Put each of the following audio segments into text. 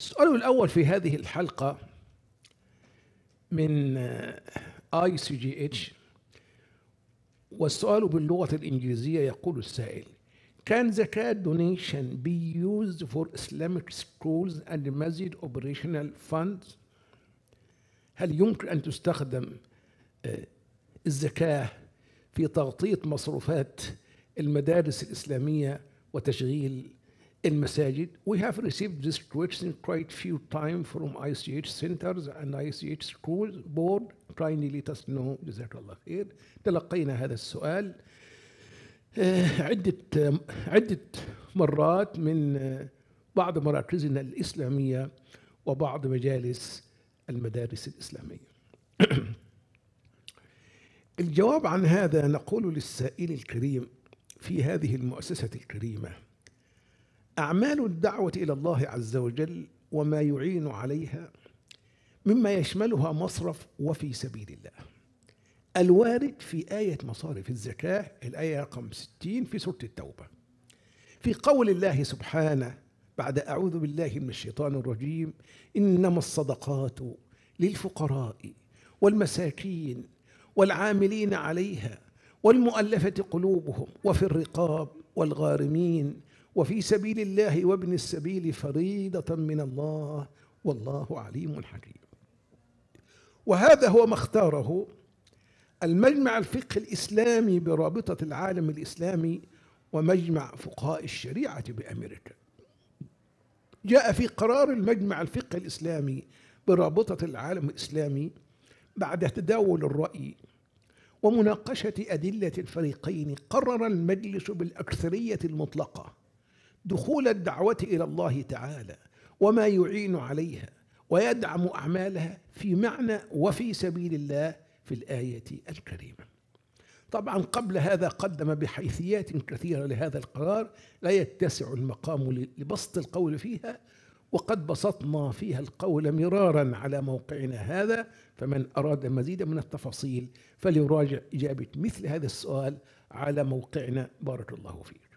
السؤال الأول في هذه الحلقة من اي سي جي اتش والسؤال باللغة الإنجليزية يقول السائل Can the donation be used for Islamic schools and masjid operational funds؟ هل يمكن أن تستخدم آه, الزكاة في تغطية مصروفات المدارس الإسلامية وتشغيل in masajid. We have received this question quite few times from ICH centers and ICH schools board kindly let us know جزاك الله خير. تلقينا هذا السؤال آه، عدة عدة مرات من آه، بعض مراكزنا الإسلامية وبعض مجالس المدارس الإسلامية. الجواب عن هذا نقول للسائل الكريم في هذه المؤسسة الكريمة أعمال الدعوة إلى الله عز وجل وما يعين عليها مما يشملها مصرف وفي سبيل الله الوارد في آية مصارف الزكاة الآية رقم 60 في سورة التوبة في قول الله سبحانه بعد أعوذ بالله من الشيطان الرجيم إنما الصدقات للفقراء والمساكين والعاملين عليها والمؤلفة قلوبهم وفي الرقاب والغارمين وفي سبيل الله وابن السبيل فريضة من الله والله عليم حكيم وهذا هو ما اختاره المجمع الفقه الإسلامي برابطة العالم الإسلامي ومجمع فقهاء الشريعة بأمريكا جاء في قرار المجمع الفقه الإسلامي برابطة العالم الإسلامي بعد تداول الرأي ومناقشة أدلة الفريقين قرر المجلس بالأكثرية المطلقة دخول الدعوة إلى الله تعالى وما يعين عليها ويدعم أعمالها في معنى وفي سبيل الله في الآية الكريمة طبعا قبل هذا قدم بحيثيات كثيرة لهذا القرار لا يتسع المقام لبسط القول فيها وقد بسطنا فيها القول مرارا على موقعنا هذا فمن أراد مزيدا من التفاصيل فليراجع إجابة مثل هذا السؤال على موقعنا بارك الله فيك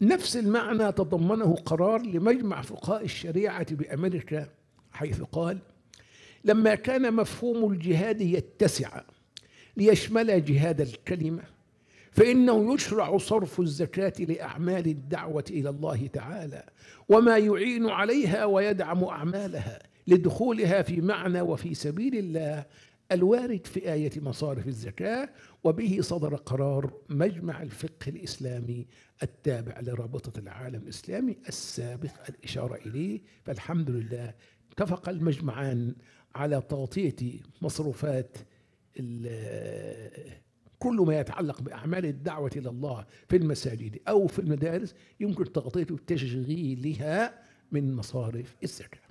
نفس المعنى تضمنه قرار لمجمع فقهاء الشريعة بأمريكا حيث قال لما كان مفهوم الجهاد يتسع ليشمل جهاد الكلمة فإنه يشرع صرف الزكاة لأعمال الدعوة إلى الله تعالى وما يعين عليها ويدعم أعمالها لدخولها في معنى وفي سبيل الله الوارد في آية مصارف الزكاة وبه صدر قرار مجمع الفقه الإسلامي التابع لرابطة العالم الإسلامي السابق الإشارة إليه فالحمد لله اتفق المجمعان على تغطية مصروفات كل ما يتعلق بأعمال الدعوة إلى الله في المساجد أو في المدارس يمكن تغطيته تشغيلها من مصارف الزكاه